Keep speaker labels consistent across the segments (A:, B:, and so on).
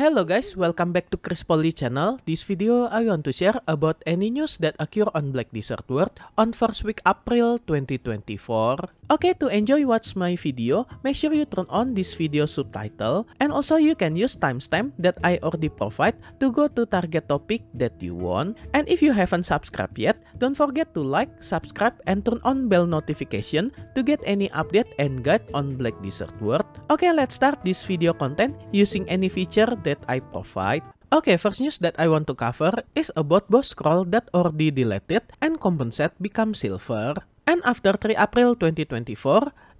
A: Hello guys, welcome back to Chris Polly channel. This video I want to share about any news that occur on Black Desert World on first week April 2024. Okay, to enjoy watch my video, make sure you turn on this video subtitle and also you can use timestamp that I already provide to go to target topic that you want. And if you haven't subscribed yet, don't forget to like, subscribe and turn on bell notification to get any update and guide on Black Desert World. Okay, let's start this video content using any feature that I provide. Okay, first news that I want to cover is about boss scroll that already deleted and compensate become silver. And after 3 April 2024,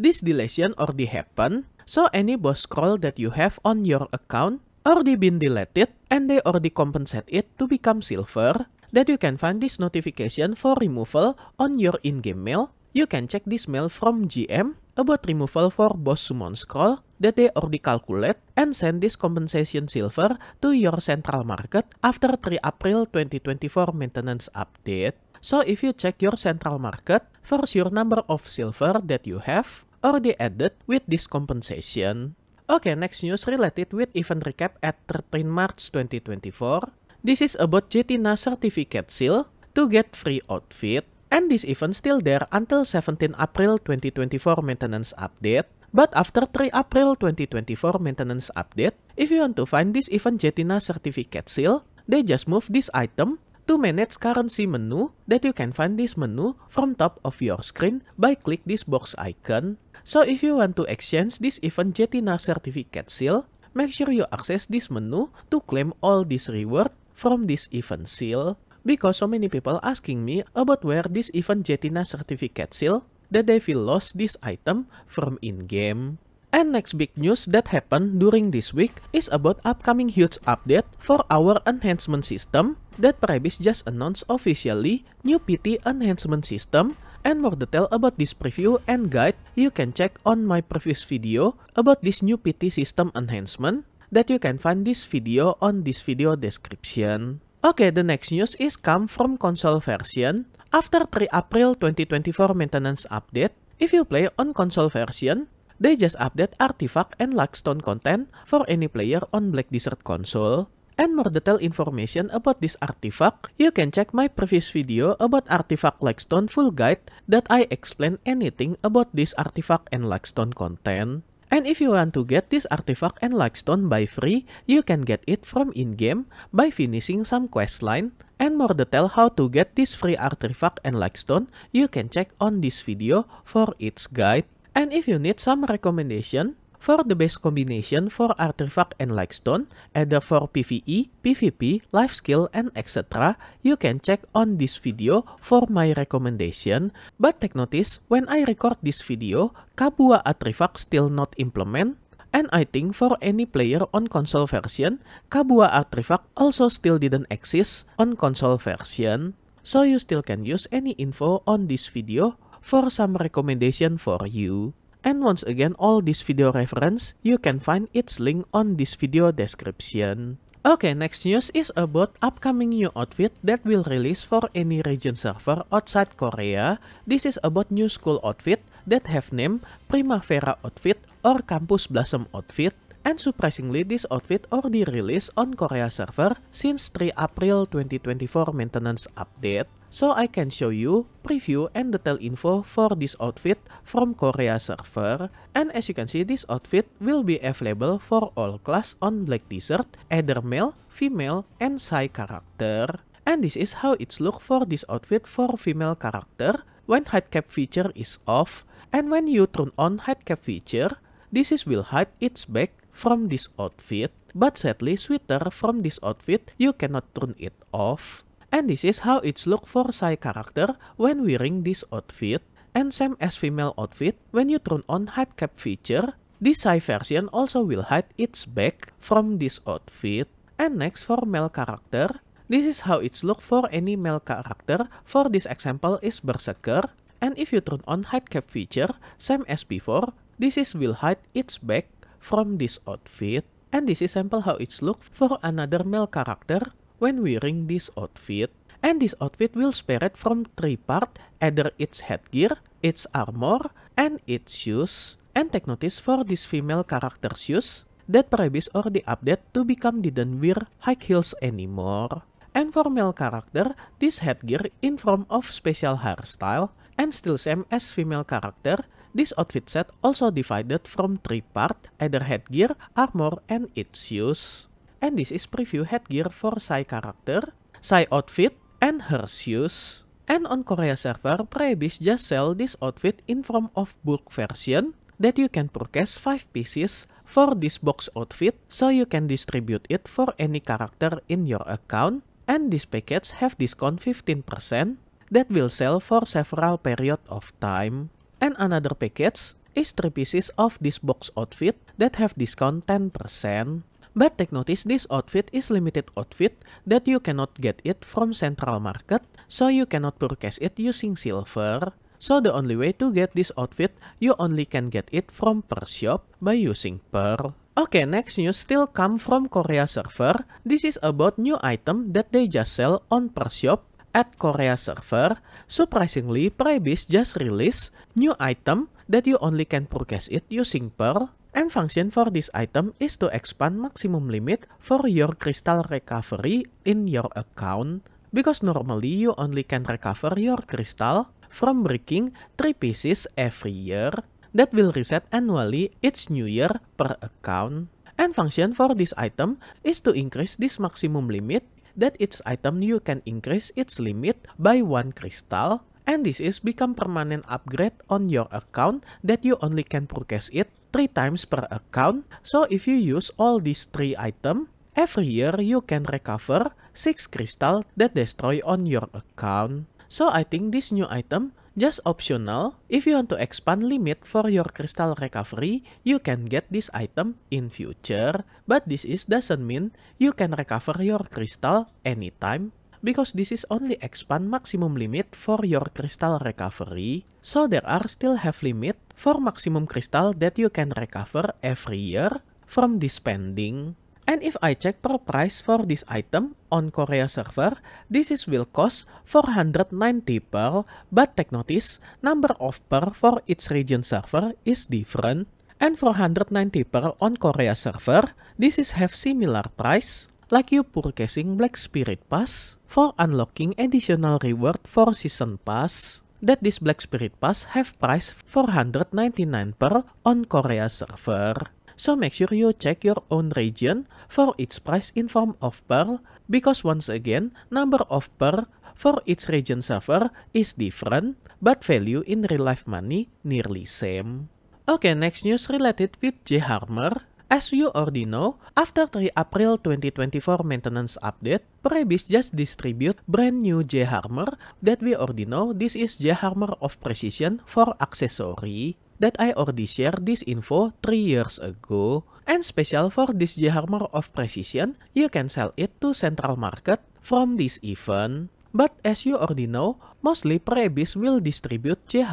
A: this deletion already happened, so any boss scroll that you have on your account already been deleted and they already compensate it to become silver that you can find this notification for removal on your in-game mail You can check this mail from GM about removal for boss summon scroll that they already calculate and send this compensation silver to your central market after 3 April 2024 maintenance update. So if you check your central market for your number of silver that you have already added with this compensation. Okay, next news related with event recap at 13 March 2024. This is about Jetina certificate seal to get free outfit. And this event still there until 17 April 2024 maintenance update. But after 3 April 2024 maintenance update, if you want to find this event Jetina certificate seal, they just move this item to manage currency menu that you can find this menu from top of your screen by click this box icon. So if you want to exchange this event Jetina certificate seal, make sure you access this menu to claim all this reward from this event seal because so many people asking me about where this event Jetina certificate seal that they feel lost this item from in-game. And next big news that happened during this week is about upcoming huge update for our enhancement system that Prebis just announced officially new PT enhancement system and more detail about this preview and guide you can check on my previous video about this new PT system enhancement that you can find this video on this video description. Okay, the next news is come from console version. After 3 April 2024 maintenance update, if you play on console version, they just update artifact and luckstone content for any player on Black Desert console. And more detailed information about this artifact, you can check my previous video about artifact Luckstone full guide that I explain anything about this artifact and Luckstone content. And if you want to get this artifact and Lightstone by free, you can get it from in-game by finishing some questline. And more detail how to get this free artifact and Lightstone, you can check on this video for its guide. And if you need some recommendation, for the best combination for Artifact and stone, either for PvE, PvP, Life Skill, and etc., you can check on this video for my recommendation. But take notice, when I record this video, Kabua Artifact still not implement, and I think for any player on console version, Kabua Artifact also still didn't exist on console version. So you still can use any info on this video for some recommendation for you. And once again, all this video reference, you can find its link on this video description. Okay, next news is about upcoming new outfit that will release for any region server outside Korea. This is about new school outfit that have name Primavera outfit or Campus Blossom outfit And surprisingly, this outfit already released on Korea server since 3 April 2024 maintenance update, so I can show you preview and detail info for this outfit from Korea server. And as you can see, this outfit will be available for all class on black t-shirt, either male, female, and Psy character. And this is how it's look for this outfit for female character when head cap feature is off. And when you turn on head cap feature, this is will hide its back from this outfit, but sadly sweeter from this outfit, you cannot turn it off. And this is how it's look for Sai character when wearing this outfit. And same as female outfit, when you turn on hide cap feature, this Sai version also will hide its back from this outfit. And next for male character, this is how it's look for any male character. For this example is Berserker. And if you turn on hide cap feature, same as before, this is will hide its back from this outfit and this is sample how it's look for another male character when wearing this outfit. And this outfit will spare it from three part, either its headgear, its armor, and its shoes. And take notice for this female character shoes that previous or the update to become didn't wear high heels anymore. And for male character, this headgear in form of special hairstyle and still same as female character this outfit set also divided from three parts, either headgear, armor, and its use. And this is preview headgear for Sai character, Sai outfit, and her shoes. And on Korea server, Prebis just sell this outfit in form of bulk version that you can purchase 5 pieces for this box outfit so you can distribute it for any character in your account. And these packets have discount 15% that will sell for several period of time. And another package is 3 pieces of this box outfit that have discount 10%. But take notice this outfit is limited outfit that you cannot get it from central market, so you cannot purchase it using silver. So the only way to get this outfit, you only can get it from per shop by using pearl. Okay, next news still come from Korea server. This is about new item that they just sell on per shop at Korea server, surprisingly, Prebis just released new item that you only can purchase it using Pearl, and function for this item is to expand maximum limit for your crystal recovery in your account, because normally you only can recover your crystal from breaking 3 pieces every year that will reset annually each new year per account. And function for this item is to increase this maximum limit that each item you can increase its limit by one crystal and this is become permanent upgrade on your account that you only can purchase it 3 times per account. So if you use all these 3 item, every year you can recover 6 crystal that destroy on your account. So I think this new item just optional, if you want to expand limit for your crystal recovery, you can get this item in future, but this is doesn't mean you can recover your crystal anytime because this is only expand maximum limit for your crystal recovery, so there are still have limit for maximum crystal that you can recover every year from this spending. And if I check per price for this item on Korea server, this is will cost 490 per, but take notice, number of per for each region server is different. And 490 per on Korea server, this is have similar price like you purchasing Black Spirit Pass for unlocking additional reward for Season Pass that this Black Spirit Pass have price 499 per on Korea server. So make sure you check your own region for its price in form of pearl because once again, number of pearl for each region server is different but value in real life money nearly same. Okay, next news related with Harmer. As you already know, after 3 April 2024 maintenance update, Prebis just distribute brand new J Harmer that we already know this is Harmer of Precision for accessory that I already shared this info 3 years ago. And special for this j of Precision, you can sell it to central market from this event. But as you already know, mostly Prebis will distribute j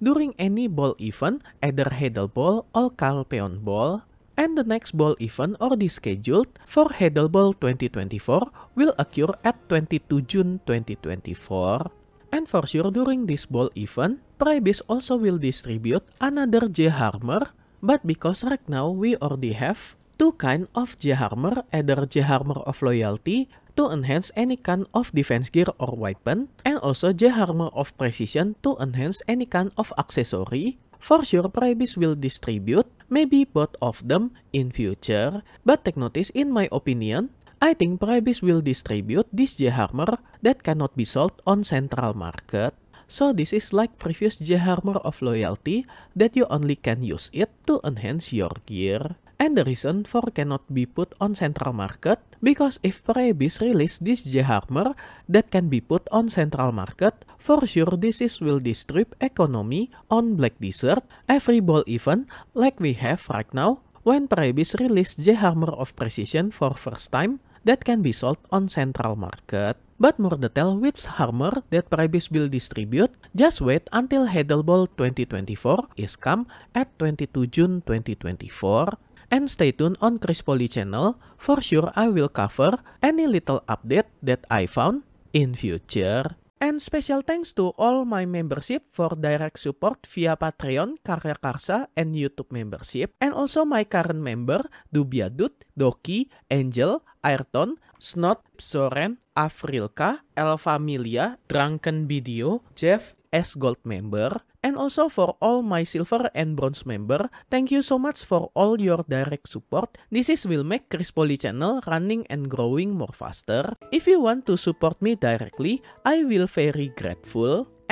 A: during any ball event, either Hedel Ball or Calpeon Ball. And the next ball event already scheduled for Hedel Ball 2024 will occur at 22 June 2024. And for sure during this ball event, Prebis also will distribute another J-Harmer, but because right now we already have two kind of J-Harmer, either J-Harmer of Loyalty to enhance any kind of defense gear or weapon, and also J-Harmer of Precision to enhance any kind of accessory. For sure, Prebis will distribute maybe both of them in future, but take notice in my opinion, I think Prebis will distribute this J-Harmer that cannot be sold on central market. So this is like previous J-Hammer of Loyalty that you only can use it to enhance your gear. And the reason for cannot be put on central market because if Prebis release this J-Hammer that can be put on central market, for sure this is will disturb economy on Black Desert every ball event like we have right now when Prebis release J-Hammer of Precision for first time that can be sold on central market. But more detail which armor that Prebis will distribute, just wait until Heddleball 2024 is come at 22 June 2024 and stay tuned on Chris Poly channel. For sure I will cover any little update that I found in future. And special thanks to all my membership for direct support via Patreon, Karya Karsa, and YouTube membership. And also my current member, Dubia Dut, Doki, Angel, Ayrton, Snot, Soren, Afrilka, Elfamilia, Drunken Video, Jeff, S Gold member, and also for all my silver and bronze member, thank you so much for all your direct support. This is will make Chris Poly channel running and growing more faster. If you want to support me directly, I will very grateful.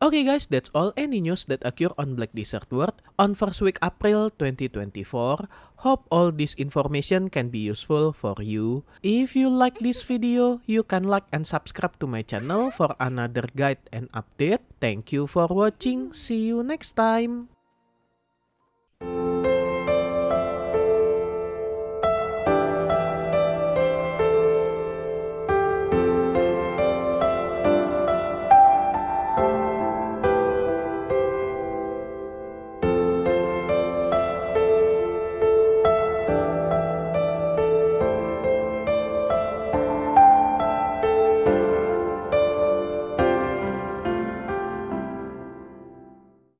A: Okay guys, that's all any news that occur on Black Desert World on first week April 2024. Hope all this information can be useful for you. If you like this video, you can like and subscribe to my channel for another guide and update. Thank you for watching. See you next time.